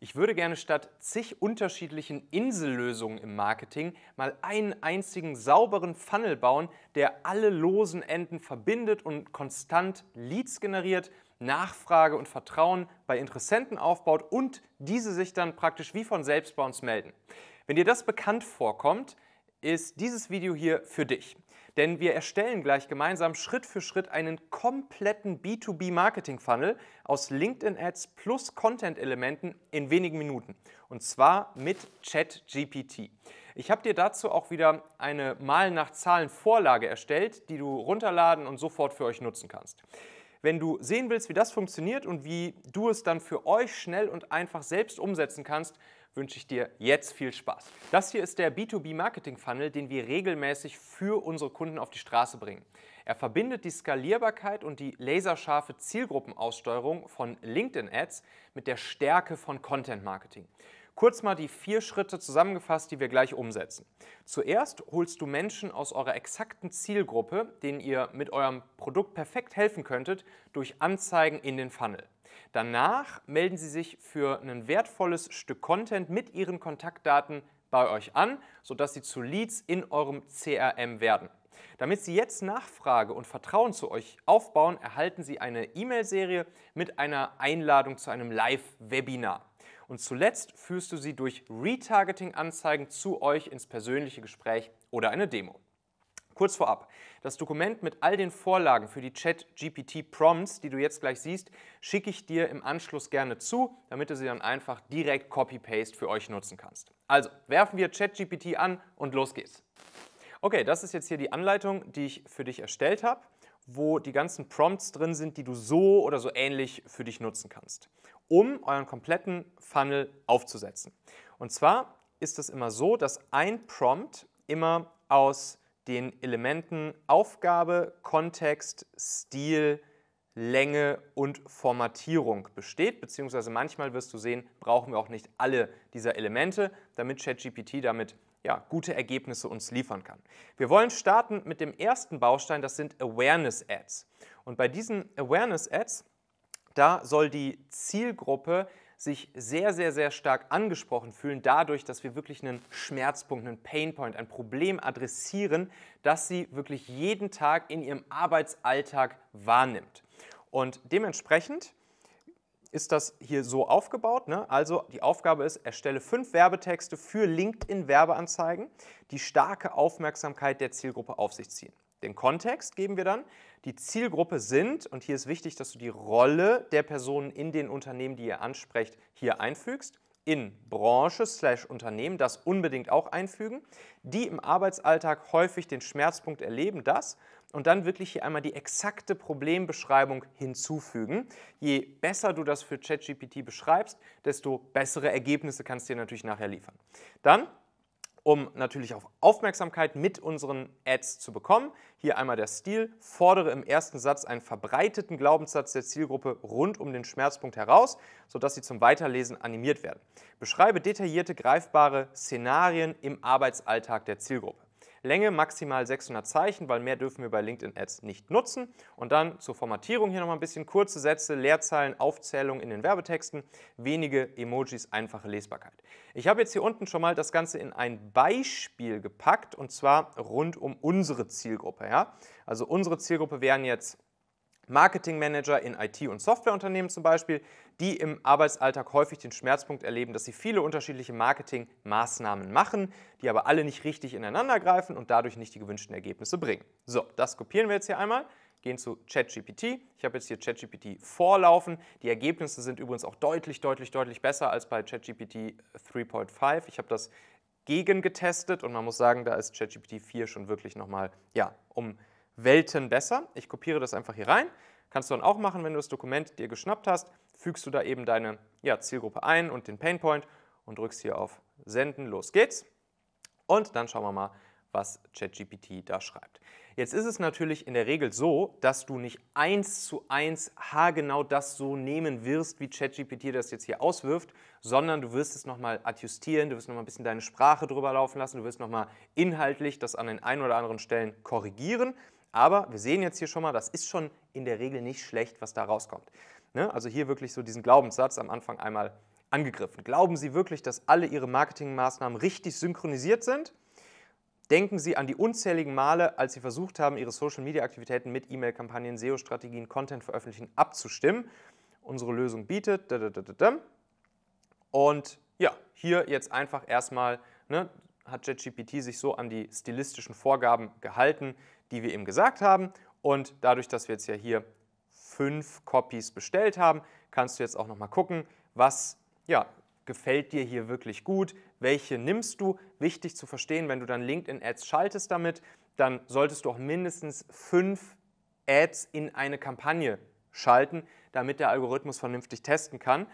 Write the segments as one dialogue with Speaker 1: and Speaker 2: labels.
Speaker 1: Ich würde gerne statt zig unterschiedlichen Insellösungen im Marketing mal einen einzigen sauberen Funnel bauen, der alle losen Enden verbindet und konstant Leads generiert, Nachfrage und Vertrauen bei Interessenten aufbaut und diese sich dann praktisch wie von selbst bei uns melden. Wenn dir das bekannt vorkommt, ist dieses Video hier für dich denn wir erstellen gleich gemeinsam Schritt für Schritt einen kompletten B2B-Marketing-Funnel aus LinkedIn-Ads plus Content-Elementen in wenigen Minuten. Und zwar mit ChatGPT. Ich habe dir dazu auch wieder eine Mal nach Zahlen Vorlage erstellt, die du runterladen und sofort für euch nutzen kannst. Wenn du sehen willst, wie das funktioniert und wie du es dann für euch schnell und einfach selbst umsetzen kannst, wünsche ich dir jetzt viel Spaß. Das hier ist der B2B-Marketing-Funnel, den wir regelmäßig für unsere Kunden auf die Straße bringen. Er verbindet die Skalierbarkeit und die laserscharfe Zielgruppenaussteuerung von LinkedIn-Ads mit der Stärke von Content-Marketing. Kurz mal die vier Schritte zusammengefasst, die wir gleich umsetzen. Zuerst holst du Menschen aus eurer exakten Zielgruppe, denen ihr mit eurem Produkt perfekt helfen könntet, durch Anzeigen in den Funnel. Danach melden Sie sich für ein wertvolles Stück Content mit Ihren Kontaktdaten bei euch an, sodass sie zu Leads in eurem CRM werden. Damit Sie jetzt Nachfrage und Vertrauen zu euch aufbauen, erhalten Sie eine E-Mail-Serie mit einer Einladung zu einem Live-Webinar. Und zuletzt führst du sie durch Retargeting-Anzeigen zu euch ins persönliche Gespräch oder eine Demo. Kurz vorab, das Dokument mit all den Vorlagen für die Chat-GPT-Prompts, die du jetzt gleich siehst, schicke ich dir im Anschluss gerne zu, damit du sie dann einfach direkt Copy-Paste für euch nutzen kannst. Also, werfen wir ChatGPT an und los geht's. Okay, das ist jetzt hier die Anleitung, die ich für dich erstellt habe wo die ganzen Prompts drin sind, die du so oder so ähnlich für dich nutzen kannst, um euren kompletten Funnel aufzusetzen. Und zwar ist es immer so, dass ein Prompt immer aus den Elementen Aufgabe, Kontext, Stil, Länge und Formatierung besteht, beziehungsweise manchmal wirst du sehen, brauchen wir auch nicht alle dieser Elemente, damit ChatGPT damit ja, gute Ergebnisse uns liefern kann. Wir wollen starten mit dem ersten Baustein, das sind Awareness Ads. Und bei diesen Awareness Ads, da soll die Zielgruppe sich sehr, sehr, sehr stark angesprochen fühlen, dadurch, dass wir wirklich einen Schmerzpunkt, einen Painpoint, ein Problem adressieren, das sie wirklich jeden Tag in ihrem Arbeitsalltag wahrnimmt. Und dementsprechend ist das hier so aufgebaut. Ne? Also die Aufgabe ist, erstelle fünf Werbetexte für LinkedIn-Werbeanzeigen, die starke Aufmerksamkeit der Zielgruppe auf sich ziehen. Den Kontext geben wir dann. Die Zielgruppe sind, und hier ist wichtig, dass du die Rolle der Personen in den Unternehmen, die ihr ansprecht, hier einfügst. In Branche slash Unternehmen das unbedingt auch einfügen, die im Arbeitsalltag häufig den Schmerzpunkt erleben, das und dann wirklich hier einmal die exakte Problembeschreibung hinzufügen. Je besser du das für ChatGPT beschreibst, desto bessere Ergebnisse kannst du dir natürlich nachher liefern. Dann um natürlich auch Aufmerksamkeit mit unseren Ads zu bekommen. Hier einmal der Stil. Fordere im ersten Satz einen verbreiteten Glaubenssatz der Zielgruppe rund um den Schmerzpunkt heraus, sodass sie zum Weiterlesen animiert werden. Beschreibe detaillierte, greifbare Szenarien im Arbeitsalltag der Zielgruppe. Länge maximal 600 Zeichen, weil mehr dürfen wir bei LinkedIn Ads nicht nutzen. Und dann zur Formatierung hier nochmal ein bisschen kurze Sätze, Leerzeilen, Aufzählungen in den Werbetexten, wenige Emojis, einfache Lesbarkeit. Ich habe jetzt hier unten schon mal das Ganze in ein Beispiel gepackt und zwar rund um unsere Zielgruppe. Ja? Also unsere Zielgruppe wären jetzt Marketingmanager in IT- und Softwareunternehmen zum Beispiel die im Arbeitsalltag häufig den Schmerzpunkt erleben, dass sie viele unterschiedliche Marketingmaßnahmen machen, die aber alle nicht richtig ineinander greifen und dadurch nicht die gewünschten Ergebnisse bringen. So, das kopieren wir jetzt hier einmal gehen zu ChatGPT. Ich habe jetzt hier ChatGPT vorlaufen. Die Ergebnisse sind übrigens auch deutlich, deutlich, deutlich besser als bei ChatGPT 3.5. Ich habe das gegengetestet und man muss sagen, da ist ChatGPT 4 schon wirklich nochmal ja, um Welten besser. Ich kopiere das einfach hier rein. Kannst du dann auch machen, wenn du das Dokument dir geschnappt hast, fügst du da eben deine ja, Zielgruppe ein und den Painpoint und drückst hier auf Senden. Los geht's. Und dann schauen wir mal, was ChatGPT da schreibt. Jetzt ist es natürlich in der Regel so, dass du nicht eins zu eins haargenau das so nehmen wirst, wie ChatGPT das jetzt hier auswirft, sondern du wirst es nochmal adjustieren, du wirst nochmal ein bisschen deine Sprache drüber laufen lassen, du wirst nochmal inhaltlich das an den ein oder anderen Stellen korrigieren. Aber wir sehen jetzt hier schon mal, das ist schon in der Regel nicht schlecht, was da rauskommt. Ne? Also hier wirklich so diesen Glaubenssatz am Anfang einmal angegriffen. Glauben Sie wirklich, dass alle Ihre Marketingmaßnahmen richtig synchronisiert sind? Denken Sie an die unzähligen Male, als Sie versucht haben, Ihre Social-Media-Aktivitäten mit E-Mail-Kampagnen, SEO-Strategien, Content veröffentlichen, abzustimmen. Unsere Lösung bietet. Und ja, hier jetzt einfach erstmal, ne, hat JetGPT sich so an die stilistischen Vorgaben gehalten, die wir eben gesagt haben. Und dadurch, dass wir jetzt ja hier fünf Copies bestellt haben, kannst du jetzt auch nochmal gucken, was ja, gefällt dir hier wirklich gut, welche nimmst du. Wichtig zu verstehen, wenn du dann LinkedIn-Ads schaltest damit, dann solltest du auch mindestens fünf Ads in eine Kampagne schalten, damit der Algorithmus vernünftig testen kann.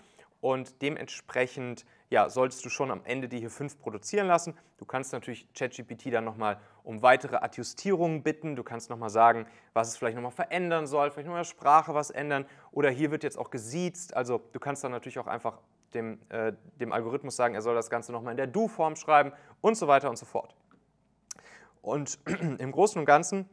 Speaker 1: Und dementsprechend ja, solltest du schon am Ende die hier fünf produzieren lassen. Du kannst natürlich ChatGPT dann nochmal um weitere Adjustierungen bitten. Du kannst nochmal sagen, was es vielleicht nochmal verändern soll, vielleicht nochmal Sprache was ändern. Oder hier wird jetzt auch gesiezt. Also du kannst dann natürlich auch einfach dem, äh, dem Algorithmus sagen, er soll das Ganze nochmal in der Du-Form schreiben und so weiter und so fort. Und im Großen und Ganzen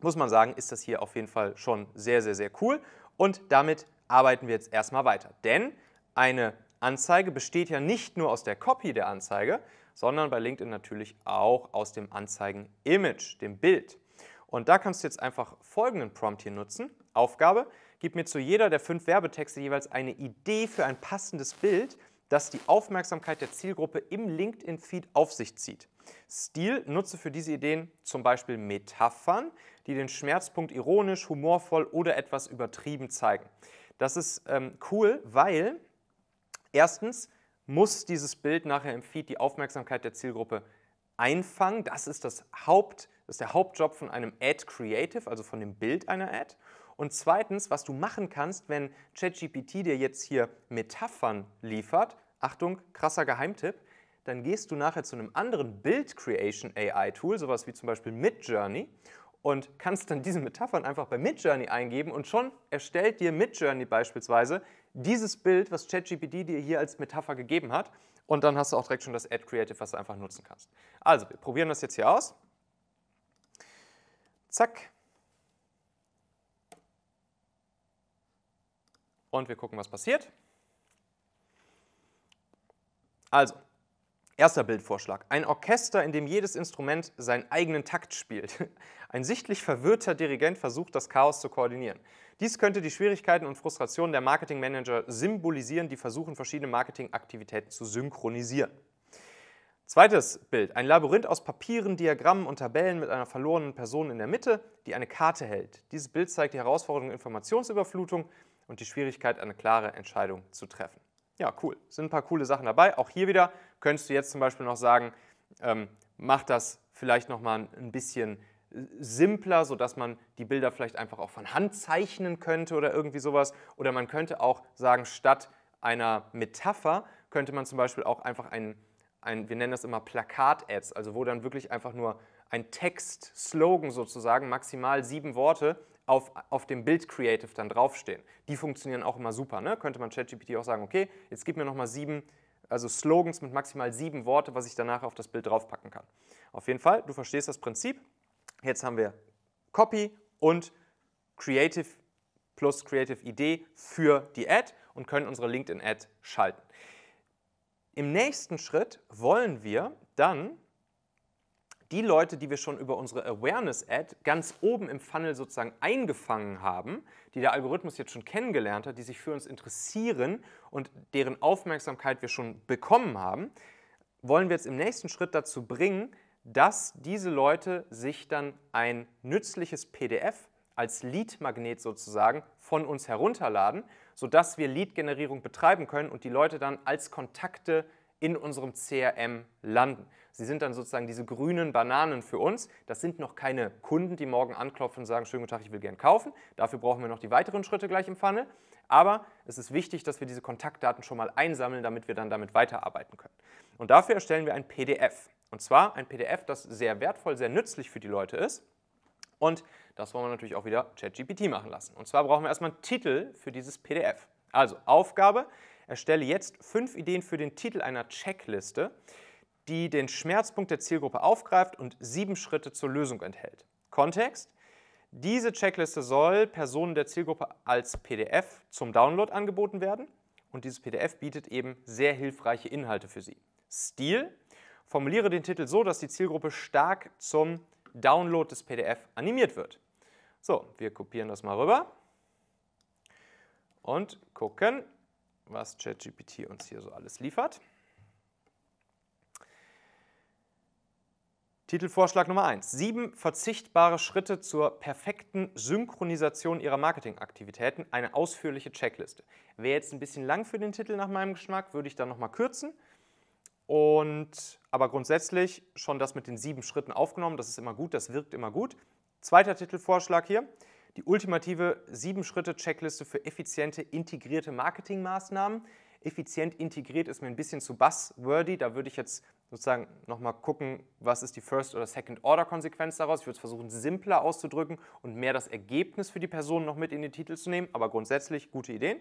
Speaker 1: muss man sagen, ist das hier auf jeden Fall schon sehr, sehr, sehr cool. Und damit arbeiten wir jetzt erstmal weiter. Denn eine Anzeige besteht ja nicht nur aus der Copy der Anzeige, sondern bei LinkedIn natürlich auch aus dem Anzeigen-Image, dem Bild. Und da kannst du jetzt einfach folgenden Prompt hier nutzen. Aufgabe, gib mir zu jeder der fünf Werbetexte jeweils eine Idee für ein passendes Bild, das die Aufmerksamkeit der Zielgruppe im LinkedIn-Feed auf sich zieht. Stil nutze für diese Ideen zum Beispiel Metaphern, die den Schmerzpunkt ironisch, humorvoll oder etwas übertrieben zeigen. Das ist ähm, cool, weil Erstens muss dieses Bild nachher im Feed die Aufmerksamkeit der Zielgruppe einfangen. Das ist, das, Haupt, das ist der Hauptjob von einem Ad Creative, also von dem Bild einer Ad. Und zweitens, was du machen kannst, wenn ChatGPT dir jetzt hier Metaphern liefert, Achtung, krasser Geheimtipp, dann gehst du nachher zu einem anderen Bild Creation AI Tool, sowas wie zum Beispiel Midjourney, und kannst dann diese Metaphern einfach bei Midjourney eingeben und schon erstellt dir Midjourney beispielsweise dieses Bild, was ChatGPT dir hier als Metapher gegeben hat und dann hast du auch direkt schon das Ad Creative, was du einfach nutzen kannst. Also, wir probieren das jetzt hier aus. Zack. Und wir gucken, was passiert. Also, Erster Bildvorschlag. Ein Orchester, in dem jedes Instrument seinen eigenen Takt spielt. Ein sichtlich verwirrter Dirigent versucht, das Chaos zu koordinieren. Dies könnte die Schwierigkeiten und Frustrationen der Marketingmanager symbolisieren, die versuchen, verschiedene Marketingaktivitäten zu synchronisieren. Zweites Bild. Ein Labyrinth aus Papieren, Diagrammen und Tabellen mit einer verlorenen Person in der Mitte, die eine Karte hält. Dieses Bild zeigt die Herausforderung Informationsüberflutung und die Schwierigkeit, eine klare Entscheidung zu treffen. Ja, cool. Sind ein paar coole Sachen dabei. Auch hier wieder könntest du jetzt zum Beispiel noch sagen, ähm, mach das vielleicht nochmal ein bisschen äh, simpler, sodass man die Bilder vielleicht einfach auch von Hand zeichnen könnte oder irgendwie sowas. Oder man könnte auch sagen, statt einer Metapher könnte man zum Beispiel auch einfach ein, ein wir nennen das immer Plakat-Ads, also wo dann wirklich einfach nur ein Text-Slogan sozusagen, maximal sieben Worte, auf, auf dem Bild Creative dann draufstehen. Die funktionieren auch immer super. Ne? Könnte man ChatGPT auch sagen, okay, jetzt gib mir nochmal sieben also Slogans mit maximal sieben Worte, was ich danach auf das Bild draufpacken kann. Auf jeden Fall, du verstehst das Prinzip. Jetzt haben wir Copy und Creative plus Creative Idee für die Ad und können unsere LinkedIn Ad schalten. Im nächsten Schritt wollen wir dann die Leute, die wir schon über unsere Awareness-Ad ganz oben im Funnel sozusagen eingefangen haben, die der Algorithmus jetzt schon kennengelernt hat, die sich für uns interessieren und deren Aufmerksamkeit wir schon bekommen haben, wollen wir jetzt im nächsten Schritt dazu bringen, dass diese Leute sich dann ein nützliches PDF als Lead-Magnet sozusagen von uns herunterladen, sodass wir Lead-Generierung betreiben können und die Leute dann als Kontakte in unserem CRM landen. Sie sind dann sozusagen diese grünen Bananen für uns. Das sind noch keine Kunden, die morgen anklopfen und sagen, schönen guten Tag, ich will gern kaufen. Dafür brauchen wir noch die weiteren Schritte gleich im Pfanne. Aber es ist wichtig, dass wir diese Kontaktdaten schon mal einsammeln, damit wir dann damit weiterarbeiten können. Und dafür erstellen wir ein PDF. Und zwar ein PDF, das sehr wertvoll, sehr nützlich für die Leute ist. Und das wollen wir natürlich auch wieder ChatGPT machen lassen. Und zwar brauchen wir erstmal einen Titel für dieses PDF. Also Aufgabe, erstelle jetzt fünf Ideen für den Titel einer Checkliste, die den Schmerzpunkt der Zielgruppe aufgreift und sieben Schritte zur Lösung enthält. Kontext. Diese Checkliste soll Personen der Zielgruppe als PDF zum Download angeboten werden und dieses PDF bietet eben sehr hilfreiche Inhalte für sie. Stil. Formuliere den Titel so, dass die Zielgruppe stark zum Download des PDF animiert wird. So, wir kopieren das mal rüber und gucken, was ChatGPT uns hier so alles liefert. Titelvorschlag Nummer 1. Sieben verzichtbare Schritte zur perfekten Synchronisation Ihrer Marketingaktivitäten. Eine ausführliche Checkliste. Wäre jetzt ein bisschen lang für den Titel nach meinem Geschmack, würde ich dann nochmal kürzen. Und, aber grundsätzlich schon das mit den sieben Schritten aufgenommen. Das ist immer gut, das wirkt immer gut. Zweiter Titelvorschlag hier. Die ultimative Sieben-Schritte-Checkliste für effiziente, integrierte Marketingmaßnahmen. Effizient integriert ist mir ein bisschen zu buzzwordy. Da würde ich jetzt sozusagen nochmal gucken, was ist die First- oder Second-Order-Konsequenz daraus. Ich würde es versuchen, simpler auszudrücken und mehr das Ergebnis für die Person noch mit in den Titel zu nehmen, aber grundsätzlich gute Ideen.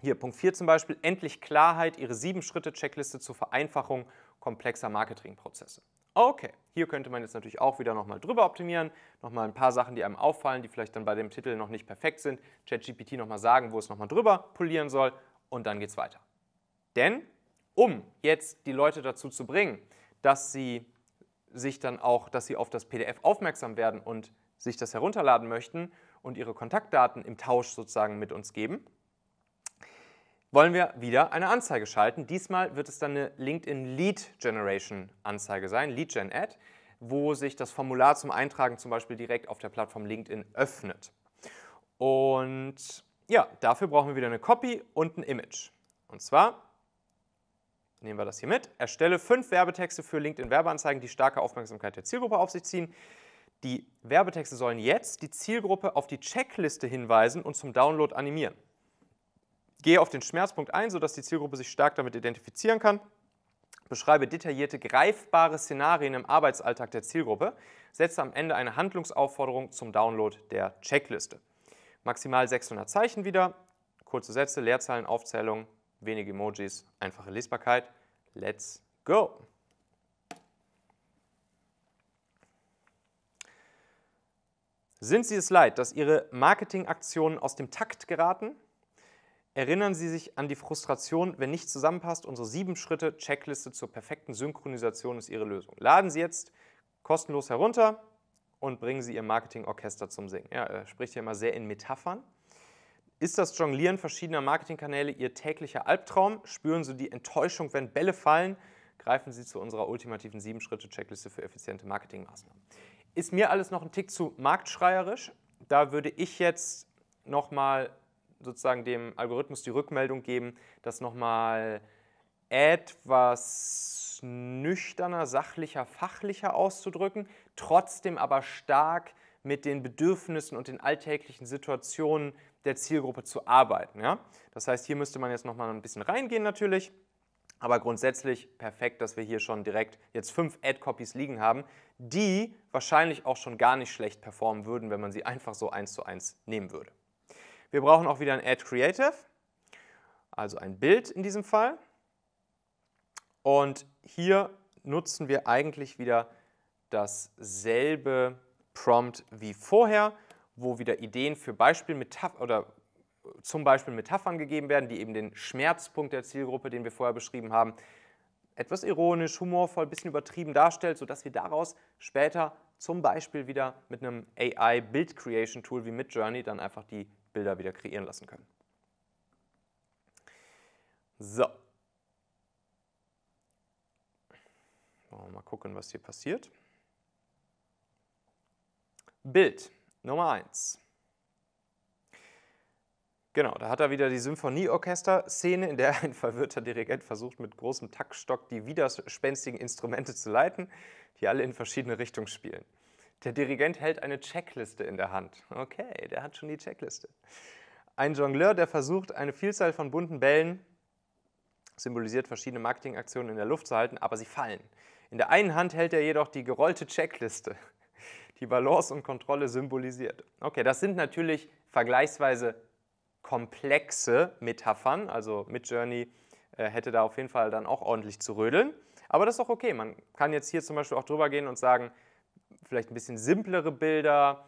Speaker 1: Hier Punkt 4 zum Beispiel, endlich Klarheit, Ihre sieben Schritte-Checkliste zur Vereinfachung komplexer Marketingprozesse. Okay, hier könnte man jetzt natürlich auch wieder nochmal drüber optimieren, nochmal ein paar Sachen, die einem auffallen, die vielleicht dann bei dem Titel noch nicht perfekt sind, ChatGPT nochmal sagen, wo es nochmal drüber polieren soll und dann geht es weiter. Denn um jetzt die Leute dazu zu bringen, dass sie sich dann auch, dass sie auf das PDF aufmerksam werden und sich das herunterladen möchten und ihre Kontaktdaten im Tausch sozusagen mit uns geben, wollen wir wieder eine Anzeige schalten. Diesmal wird es dann eine LinkedIn Lead Generation Anzeige sein, Lead Gen Ad, wo sich das Formular zum Eintragen zum Beispiel direkt auf der Plattform LinkedIn öffnet. Und ja, dafür brauchen wir wieder eine Copy und ein Image. Und zwar nehmen wir das hier mit. Erstelle fünf Werbetexte für LinkedIn-Werbeanzeigen, die starke Aufmerksamkeit der Zielgruppe auf sich ziehen. Die Werbetexte sollen jetzt die Zielgruppe auf die Checkliste hinweisen und zum Download animieren. Gehe auf den Schmerzpunkt ein, sodass die Zielgruppe sich stark damit identifizieren kann. Beschreibe detaillierte, greifbare Szenarien im Arbeitsalltag der Zielgruppe. Setze am Ende eine Handlungsaufforderung zum Download der Checkliste. Maximal 600 Zeichen wieder, kurze Sätze, Leerzeilen, Aufzählungen, wenige Emojis, einfache Lesbarkeit. Let's go! Sind Sie es leid, dass Ihre Marketingaktionen aus dem Takt geraten? Erinnern Sie sich an die Frustration, wenn nichts zusammenpasst? Unsere sieben Schritte Checkliste zur perfekten Synchronisation ist Ihre Lösung. Laden Sie jetzt kostenlos herunter und bringen Sie Ihr Marketingorchester zum Singen. Ja, er spricht ja immer sehr in Metaphern. Ist das Jonglieren verschiedener Marketingkanäle Ihr täglicher Albtraum? Spüren Sie die Enttäuschung, wenn Bälle fallen? Greifen Sie zu unserer ultimativen 7-Schritte-Checkliste für effiziente Marketingmaßnahmen. Ist mir alles noch ein Tick zu marktschreierisch? Da würde ich jetzt nochmal sozusagen dem Algorithmus die Rückmeldung geben, das nochmal etwas nüchterner, sachlicher, fachlicher auszudrücken, trotzdem aber stark mit den Bedürfnissen und den alltäglichen Situationen der Zielgruppe zu arbeiten. Ja? Das heißt, hier müsste man jetzt noch mal ein bisschen reingehen natürlich. Aber grundsätzlich perfekt, dass wir hier schon direkt jetzt fünf Ad-Copies liegen haben, die wahrscheinlich auch schon gar nicht schlecht performen würden, wenn man sie einfach so eins zu eins nehmen würde. Wir brauchen auch wieder ein Ad-Creative, also ein Bild in diesem Fall. Und hier nutzen wir eigentlich wieder dasselbe Prompt wie vorher, wo wieder Ideen für Beispiel Metapher oder äh, zum Beispiel Metaphern gegeben werden, die eben den Schmerzpunkt der Zielgruppe, den wir vorher beschrieben haben, etwas ironisch, humorvoll, ein bisschen übertrieben darstellt, sodass wir daraus später zum Beispiel wieder mit einem ai build creation tool wie Midjourney dann einfach die Bilder wieder kreieren lassen können. So. Mal gucken, was hier passiert. Bild. Nummer 1. Genau, da hat er wieder die Symphonieorchester-Szene, in der ein verwirrter Dirigent versucht, mit großem Taktstock die widerspenstigen Instrumente zu leiten, die alle in verschiedene Richtungen spielen. Der Dirigent hält eine Checkliste in der Hand. Okay, der hat schon die Checkliste. Ein Jongleur, der versucht, eine Vielzahl von bunten Bällen, symbolisiert verschiedene Marketingaktionen, in der Luft zu halten, aber sie fallen. In der einen Hand hält er jedoch die gerollte Checkliste die Balance und Kontrolle symbolisiert. Okay, das sind natürlich vergleichsweise komplexe Metaphern, also Midjourney äh, hätte da auf jeden Fall dann auch ordentlich zu rödeln. Aber das ist auch okay. Man kann jetzt hier zum Beispiel auch drüber gehen und sagen, vielleicht ein bisschen simplere Bilder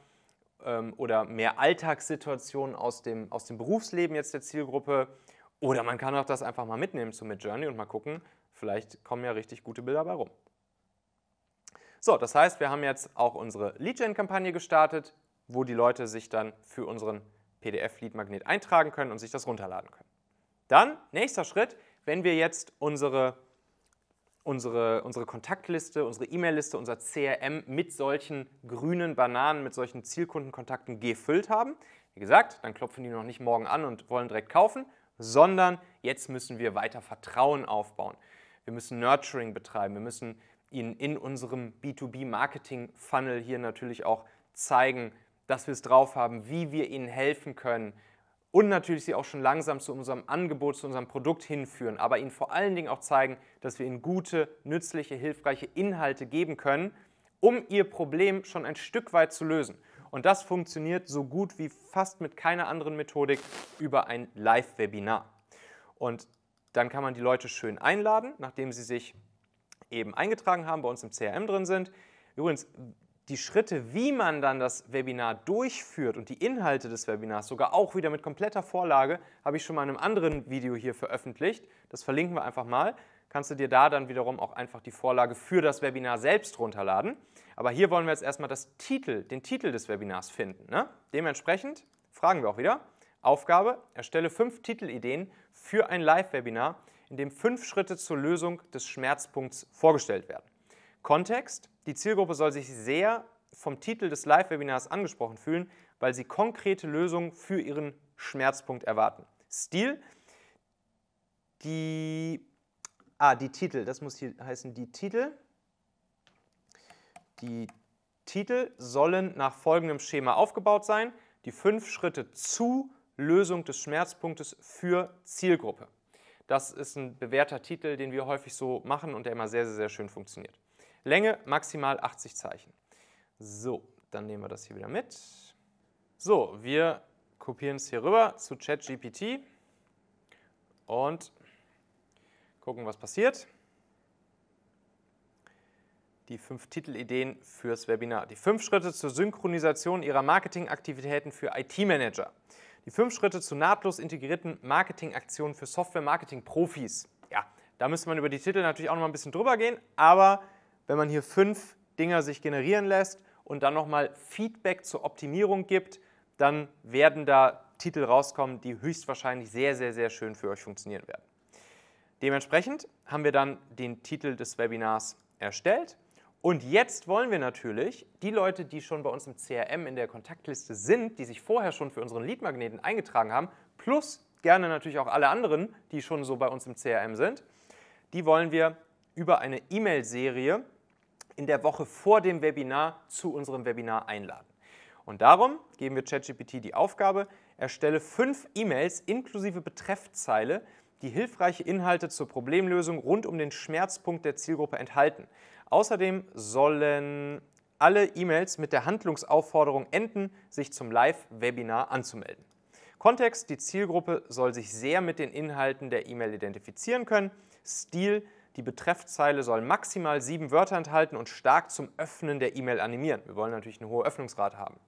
Speaker 1: ähm, oder mehr Alltagssituationen aus dem, aus dem Berufsleben jetzt der Zielgruppe. Oder man kann auch das einfach mal mitnehmen zu Midjourney und mal gucken, vielleicht kommen ja richtig gute Bilder bei rum. So, das heißt, wir haben jetzt auch unsere Lead-Gen-Kampagne gestartet, wo die Leute sich dann für unseren PDF-Lead-Magnet eintragen können und sich das runterladen können. Dann, nächster Schritt, wenn wir jetzt unsere, unsere, unsere Kontaktliste, unsere E-Mail-Liste, unser CRM mit solchen grünen Bananen, mit solchen Zielkundenkontakten gefüllt haben, wie gesagt, dann klopfen die noch nicht morgen an und wollen direkt kaufen, sondern jetzt müssen wir weiter Vertrauen aufbauen. Wir müssen Nurturing betreiben, wir müssen Ihnen in unserem B2B-Marketing-Funnel hier natürlich auch zeigen, dass wir es drauf haben, wie wir Ihnen helfen können und natürlich Sie auch schon langsam zu unserem Angebot, zu unserem Produkt hinführen, aber Ihnen vor allen Dingen auch zeigen, dass wir Ihnen gute, nützliche, hilfreiche Inhalte geben können, um Ihr Problem schon ein Stück weit zu lösen. Und das funktioniert so gut wie fast mit keiner anderen Methodik über ein Live-Webinar. Und dann kann man die Leute schön einladen, nachdem sie sich eben eingetragen haben, bei uns im CRM drin sind. Übrigens, die Schritte, wie man dann das Webinar durchführt und die Inhalte des Webinars, sogar auch wieder mit kompletter Vorlage, habe ich schon mal in einem anderen Video hier veröffentlicht. Das verlinken wir einfach mal. Kannst du dir da dann wiederum auch einfach die Vorlage für das Webinar selbst runterladen. Aber hier wollen wir jetzt erstmal das Titel, den Titel des Webinars finden. Ne? Dementsprechend fragen wir auch wieder. Aufgabe, erstelle fünf Titelideen für ein Live-Webinar in dem fünf Schritte zur Lösung des Schmerzpunkts vorgestellt werden. Kontext, die Zielgruppe soll sich sehr vom Titel des Live-Webinars angesprochen fühlen, weil sie konkrete Lösungen für ihren Schmerzpunkt erwarten. Stil, die, ah, die Titel, das muss hier heißen, die Titel. Die Titel sollen nach folgendem Schema aufgebaut sein. Die fünf Schritte zu Lösung des Schmerzpunktes für Zielgruppe. Das ist ein bewährter Titel, den wir häufig so machen und der immer sehr, sehr, sehr schön funktioniert. Länge maximal 80 Zeichen. So, dann nehmen wir das hier wieder mit. So, wir kopieren es hier rüber zu ChatGPT und gucken, was passiert. Die fünf Titelideen fürs Webinar. Die fünf Schritte zur Synchronisation Ihrer Marketingaktivitäten für IT-Manager. Die fünf Schritte zu nahtlos integrierten Marketingaktionen für Software-Marketing-Profis. Ja, da müsste man über die Titel natürlich auch noch mal ein bisschen drüber gehen, aber wenn man hier fünf Dinger sich generieren lässt und dann nochmal Feedback zur Optimierung gibt, dann werden da Titel rauskommen, die höchstwahrscheinlich sehr, sehr, sehr schön für euch funktionieren werden. Dementsprechend haben wir dann den Titel des Webinars erstellt und jetzt wollen wir natürlich die Leute, die schon bei uns im CRM in der Kontaktliste sind, die sich vorher schon für unseren Leadmagneten eingetragen haben, plus gerne natürlich auch alle anderen, die schon so bei uns im CRM sind, die wollen wir über eine E-Mail-Serie in der Woche vor dem Webinar zu unserem Webinar einladen. Und darum geben wir ChatGPT die Aufgabe, erstelle fünf E-Mails inklusive Betreffzeile, die hilfreiche Inhalte zur Problemlösung rund um den Schmerzpunkt der Zielgruppe enthalten. Außerdem sollen alle E-Mails mit der Handlungsaufforderung enden, sich zum Live-Webinar anzumelden. Kontext, die Zielgruppe soll sich sehr mit den Inhalten der E-Mail identifizieren können. Stil, die Betreffzeile soll maximal sieben Wörter enthalten und stark zum Öffnen der E-Mail animieren. Wir wollen natürlich eine hohe Öffnungsrate haben.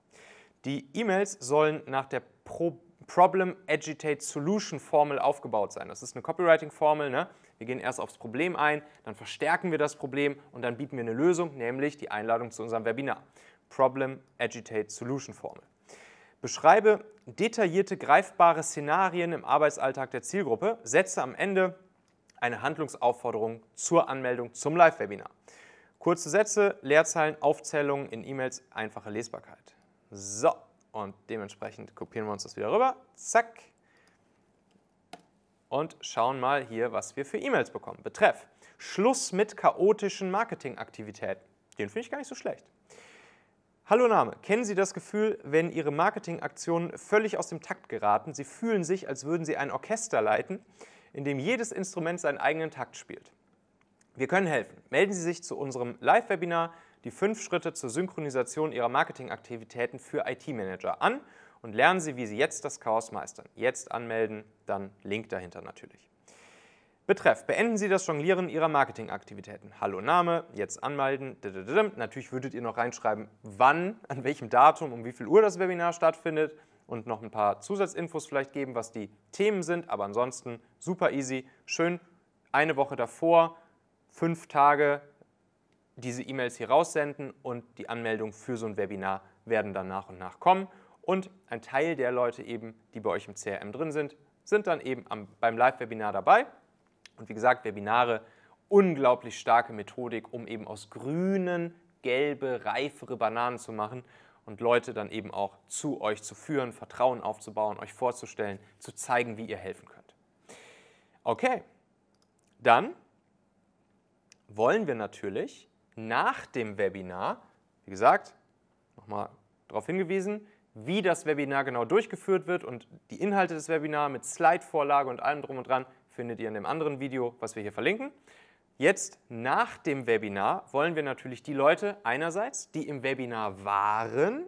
Speaker 1: Die E-Mails sollen nach der Pro Problem Agitate Solution Formel aufgebaut sein. Das ist eine Copywriting Formel, ne? Wir gehen erst aufs Problem ein, dann verstärken wir das Problem und dann bieten wir eine Lösung, nämlich die Einladung zu unserem Webinar. Problem Agitate Solution Formel. Beschreibe detaillierte, greifbare Szenarien im Arbeitsalltag der Zielgruppe, setze am Ende eine Handlungsaufforderung zur Anmeldung zum Live-Webinar. Kurze Sätze, Leerzeilen, Aufzählungen in E-Mails, einfache Lesbarkeit. So, und dementsprechend kopieren wir uns das wieder rüber. Zack und schauen mal hier, was wir für E-Mails bekommen. Betreff: Schluss mit chaotischen Marketingaktivitäten. Den finde ich gar nicht so schlecht. Hallo Name, kennen Sie das Gefühl, wenn Ihre Marketingaktionen völlig aus dem Takt geraten? Sie fühlen sich, als würden Sie ein Orchester leiten, in dem jedes Instrument seinen eigenen Takt spielt. Wir können helfen. Melden Sie sich zu unserem Live-Webinar Die fünf Schritte zur Synchronisation Ihrer Marketingaktivitäten für IT-Manager an und lernen Sie, wie Sie jetzt das Chaos meistern. Jetzt anmelden, dann Link dahinter natürlich. Betreff, beenden Sie das Jonglieren Ihrer Marketingaktivitäten. Hallo Name, jetzt anmelden. Natürlich würdet ihr noch reinschreiben, wann, an welchem Datum, um wie viel Uhr das Webinar stattfindet und noch ein paar Zusatzinfos vielleicht geben, was die Themen sind. Aber ansonsten super easy. Schön eine Woche davor, fünf Tage diese E-Mails hier raussenden und die Anmeldung für so ein Webinar werden dann nach und nach kommen. Und ein Teil der Leute eben, die bei euch im CRM drin sind, sind dann eben am, beim Live-Webinar dabei. Und wie gesagt, Webinare, unglaublich starke Methodik, um eben aus grünen, gelbe, reifere Bananen zu machen und Leute dann eben auch zu euch zu führen, Vertrauen aufzubauen, euch vorzustellen, zu zeigen, wie ihr helfen könnt. Okay, dann wollen wir natürlich nach dem Webinar, wie gesagt, nochmal darauf hingewiesen, wie das Webinar genau durchgeführt wird und die Inhalte des Webinars mit Slide-Vorlage und allem drum und dran findet ihr in dem anderen Video, was wir hier verlinken. Jetzt nach dem Webinar wollen wir natürlich die Leute einerseits, die im Webinar waren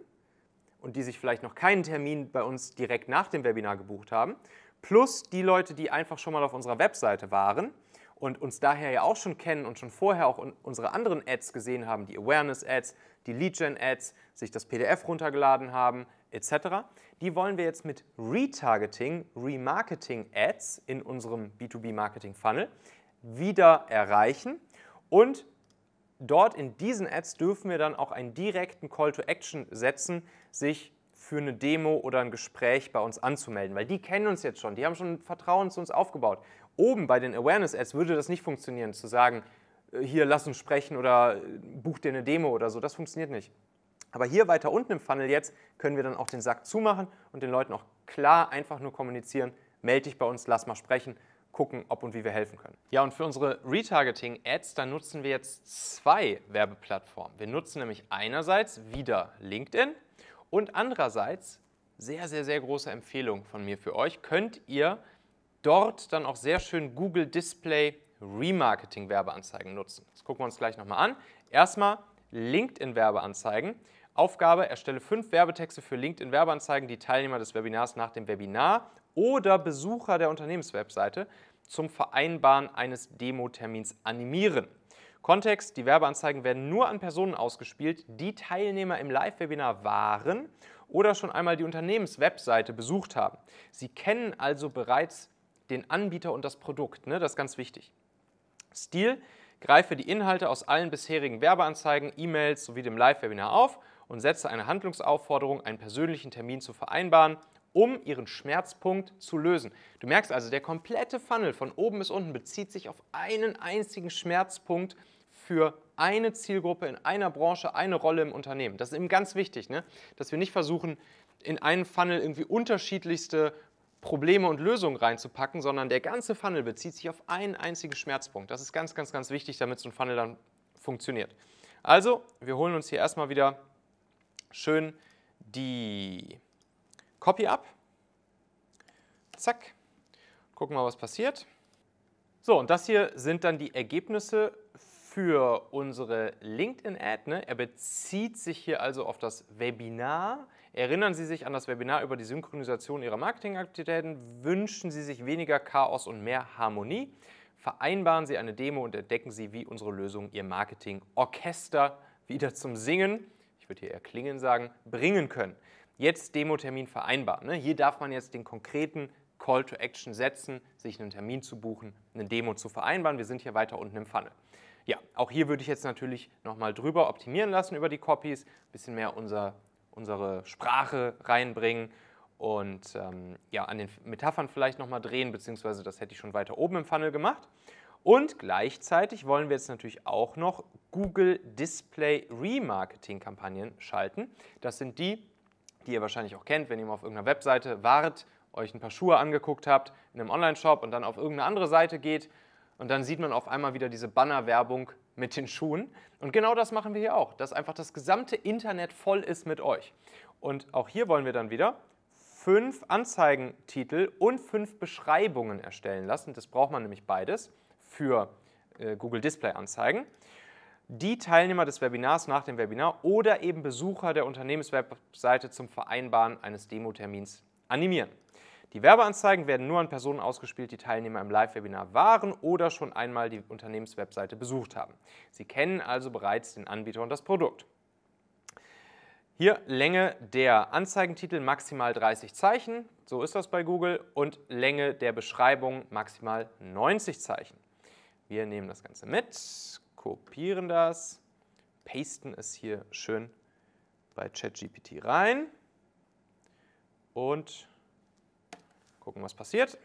Speaker 1: und die sich vielleicht noch keinen Termin bei uns direkt nach dem Webinar gebucht haben, plus die Leute, die einfach schon mal auf unserer Webseite waren und uns daher ja auch schon kennen und schon vorher auch unsere anderen Ads gesehen haben, die Awareness-Ads, die Lead-Gen-Ads, sich das PDF runtergeladen haben, etc. Die wollen wir jetzt mit Retargeting, Remarketing Ads in unserem B2B Marketing Funnel wieder erreichen und dort in diesen Ads dürfen wir dann auch einen direkten Call to Action setzen, sich für eine Demo oder ein Gespräch bei uns anzumelden, weil die kennen uns jetzt schon, die haben schon Vertrauen zu uns aufgebaut. Oben bei den Awareness Ads würde das nicht funktionieren, zu sagen, äh, hier lass uns sprechen oder äh, buch dir eine Demo oder so, das funktioniert nicht. Aber hier weiter unten im Funnel jetzt können wir dann auch den Sack zumachen und den Leuten auch klar einfach nur kommunizieren, melde dich bei uns, lass mal sprechen, gucken, ob und wie wir helfen können. Ja, und für unsere Retargeting-Ads, da nutzen wir jetzt zwei Werbeplattformen. Wir nutzen nämlich einerseits wieder LinkedIn und andererseits, sehr, sehr, sehr große Empfehlung von mir für euch, könnt ihr dort dann auch sehr schön Google Display Remarketing-Werbeanzeigen nutzen. Das gucken wir uns gleich nochmal an. Erstmal LinkedIn-Werbeanzeigen. Aufgabe, erstelle fünf Werbetexte für LinkedIn-Werbeanzeigen, die Teilnehmer des Webinars nach dem Webinar oder Besucher der Unternehmenswebseite zum Vereinbaren eines Demo-Termins animieren. Kontext, die Werbeanzeigen werden nur an Personen ausgespielt, die Teilnehmer im Live-Webinar waren oder schon einmal die Unternehmenswebseite besucht haben. Sie kennen also bereits den Anbieter und das Produkt, ne? das ist ganz wichtig. Stil, greife die Inhalte aus allen bisherigen Werbeanzeigen, E-Mails sowie dem Live-Webinar auf und setze eine Handlungsaufforderung, einen persönlichen Termin zu vereinbaren, um ihren Schmerzpunkt zu lösen. Du merkst also, der komplette Funnel von oben bis unten bezieht sich auf einen einzigen Schmerzpunkt für eine Zielgruppe in einer Branche, eine Rolle im Unternehmen. Das ist eben ganz wichtig, ne? dass wir nicht versuchen, in einen Funnel irgendwie unterschiedlichste Probleme und Lösungen reinzupacken, sondern der ganze Funnel bezieht sich auf einen einzigen Schmerzpunkt. Das ist ganz, ganz, ganz wichtig, damit so ein Funnel dann funktioniert. Also, wir holen uns hier erstmal wieder schön die Copy ab. Zack. Gucken wir mal, was passiert. So, und das hier sind dann die Ergebnisse für unsere LinkedIn-Ad. Ne? Er bezieht sich hier also auf das Webinar. Erinnern Sie sich an das Webinar über die Synchronisation Ihrer Marketingaktivitäten. Wünschen Sie sich weniger Chaos und mehr Harmonie. Vereinbaren Sie eine Demo und entdecken Sie, wie unsere Lösung Ihr Marketing-Orchester wieder zum Singen ich würde hier eher klingen sagen, bringen können. Jetzt Demo-Termin vereinbaren. Ne? Hier darf man jetzt den konkreten Call to Action setzen, sich einen Termin zu buchen, eine Demo zu vereinbaren. Wir sind hier weiter unten im Funnel. Ja, auch hier würde ich jetzt natürlich nochmal drüber optimieren lassen über die Copies, ein bisschen mehr unser, unsere Sprache reinbringen und ähm, ja, an den Metaphern vielleicht nochmal drehen, beziehungsweise das hätte ich schon weiter oben im Funnel gemacht. Und gleichzeitig wollen wir jetzt natürlich auch noch Google Display Remarketing Kampagnen schalten. Das sind die, die ihr wahrscheinlich auch kennt, wenn ihr mal auf irgendeiner Webseite wart, euch ein paar Schuhe angeguckt habt in einem Online-Shop und dann auf irgendeine andere Seite geht und dann sieht man auf einmal wieder diese Bannerwerbung mit den Schuhen. Und genau das machen wir hier auch, dass einfach das gesamte Internet voll ist mit euch. Und auch hier wollen wir dann wieder fünf Anzeigentitel und fünf Beschreibungen erstellen lassen. Das braucht man nämlich beides für äh, Google Display Anzeigen. Die Teilnehmer des Webinars nach dem Webinar oder eben Besucher der Unternehmenswebseite zum Vereinbaren eines Demo-Termins animieren. Die Werbeanzeigen werden nur an Personen ausgespielt, die Teilnehmer im Live-Webinar waren oder schon einmal die Unternehmenswebseite besucht haben. Sie kennen also bereits den Anbieter und das Produkt. Hier Länge der Anzeigentitel maximal 30 Zeichen, so ist das bei Google, und Länge der Beschreibung maximal 90 Zeichen. Wir nehmen das Ganze mit, kopieren das, pasten es hier schön bei ChatGPT rein und gucken, was passiert.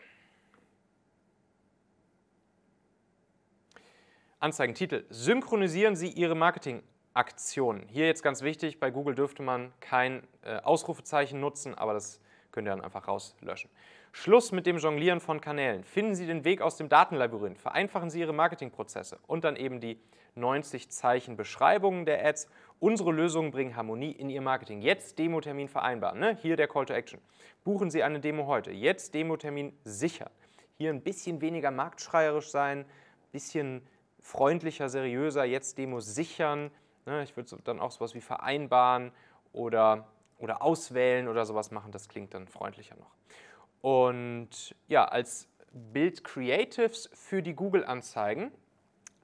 Speaker 1: Anzeigentitel. Synchronisieren Sie Ihre Marketingaktionen. Hier jetzt ganz wichtig, bei Google dürfte man kein äh, Ausrufezeichen nutzen, aber das könnt ihr dann einfach rauslöschen. Schluss mit dem Jonglieren von Kanälen. Finden Sie den Weg aus dem Datenlabyrinth. Vereinfachen Sie Ihre Marketingprozesse. Und dann eben die 90 Zeichen Beschreibungen der Ads. Unsere Lösungen bringen Harmonie in Ihr Marketing. Jetzt Demo-Termin vereinbaren. Ne? Hier der Call to Action. Buchen Sie eine Demo heute. Jetzt Demo-Termin sichern. Hier ein bisschen weniger marktschreierisch sein, ein bisschen freundlicher, seriöser. Jetzt Demo sichern. Ne? Ich würde dann auch sowas wie vereinbaren oder, oder auswählen oder sowas machen. Das klingt dann freundlicher noch. Und ja, als Bild Creatives für die Google-Anzeigen,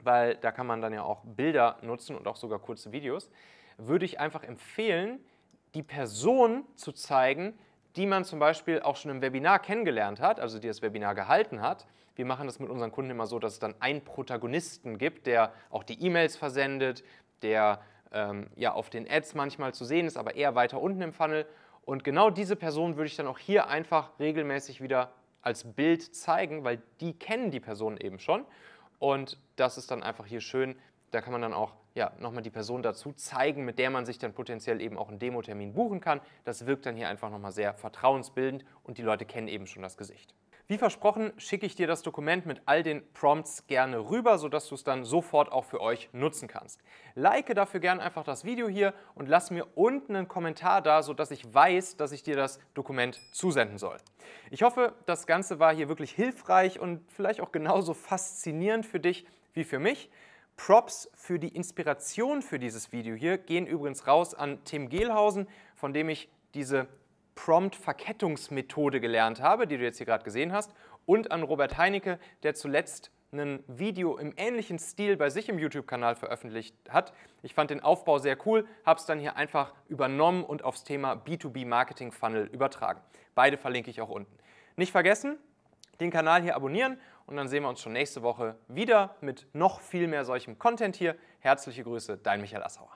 Speaker 1: weil da kann man dann ja auch Bilder nutzen und auch sogar kurze Videos, würde ich einfach empfehlen, die Person zu zeigen, die man zum Beispiel auch schon im Webinar kennengelernt hat, also die das Webinar gehalten hat. Wir machen das mit unseren Kunden immer so, dass es dann einen Protagonisten gibt, der auch die E-Mails versendet, der ähm, ja auf den Ads manchmal zu sehen ist, aber eher weiter unten im Funnel und genau diese Person würde ich dann auch hier einfach regelmäßig wieder als Bild zeigen, weil die kennen die Person eben schon. Und das ist dann einfach hier schön. Da kann man dann auch ja, nochmal die Person dazu zeigen, mit der man sich dann potenziell eben auch einen Demo-Termin buchen kann. Das wirkt dann hier einfach nochmal sehr vertrauensbildend und die Leute kennen eben schon das Gesicht. Wie versprochen schicke ich dir das Dokument mit all den Prompts gerne rüber, sodass du es dann sofort auch für euch nutzen kannst. Like dafür gerne einfach das Video hier und lass mir unten einen Kommentar da, sodass ich weiß, dass ich dir das Dokument zusenden soll. Ich hoffe, das Ganze war hier wirklich hilfreich und vielleicht auch genauso faszinierend für dich wie für mich. Props für die Inspiration für dieses Video hier gehen übrigens raus an Tim Gehlhausen, von dem ich diese Prompt-Verkettungsmethode gelernt habe, die du jetzt hier gerade gesehen hast, und an Robert Heinecke, der zuletzt ein Video im ähnlichen Stil bei sich im YouTube-Kanal veröffentlicht hat. Ich fand den Aufbau sehr cool, habe es dann hier einfach übernommen und aufs Thema B2B-Marketing-Funnel übertragen. Beide verlinke ich auch unten. Nicht vergessen, den Kanal hier abonnieren und dann sehen wir uns schon nächste Woche wieder mit noch viel mehr solchem Content hier. Herzliche Grüße, dein Michael Assauer.